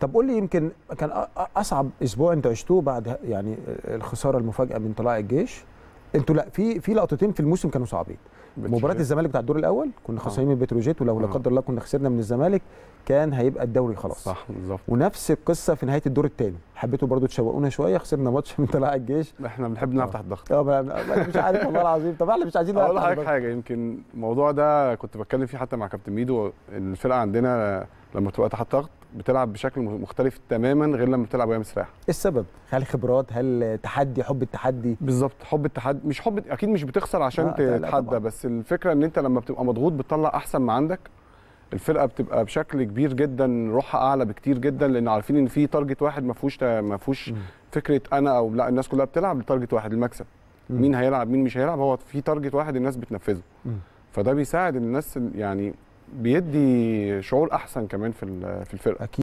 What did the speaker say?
طب قول لي يمكن كان اصعب اسبوع انتوا عشتوه بعد يعني الخساره المفاجاه من طلاع الجيش انتوا لا في في لقطتين في الموسم كانوا صعبين مباراه الزمالك بتاع الدور الاول كنا خسرانين آه. من بتروجيت ولو لا آه. قدر الله كنا خسرنا من الزمالك كان هيبقى الدوري خلاص صح بالظبط ونفس القصه في نهايه الدور الثاني حبيتوا برضو تشوقونا شويه خسرنا ماتش من طلائع الجيش احنا بنحب نلعب تحت ضغط اه مش عارف والله العظيم طب احنا مش عايزين اقول لحضرتك حاجه يمكن الموضوع ده كنت بتكلم فيه حتى مع كابتن ميدو الفرقه عندنا لما تبقى تحت ضغط بتلعب بشكل مختلف تماما غير لما بتلعب وهي مستريحه السبب هل خبرات هل تحدي حب التحدي بالظبط حب التحدي مش حب اكيد مش بتخسر عشان آه تتحدى بس الفكره ان انت لما بتبقى مضغوط بتطلع احسن ما عندك الفرقه بتبقى بشكل كبير جدا روحها اعلى بكتير جدا لان عارفين ان في تارجت واحد ما فيهوش ما فيهوش فكره انا او لا الناس كلها بتلعب لتارجت واحد المكسب مين هيلعب مين مش هيلعب هو في تارجت واحد الناس بتنفذه فده بيساعد الناس يعني بيدي شعور احسن كمان في في الفرقه اكيد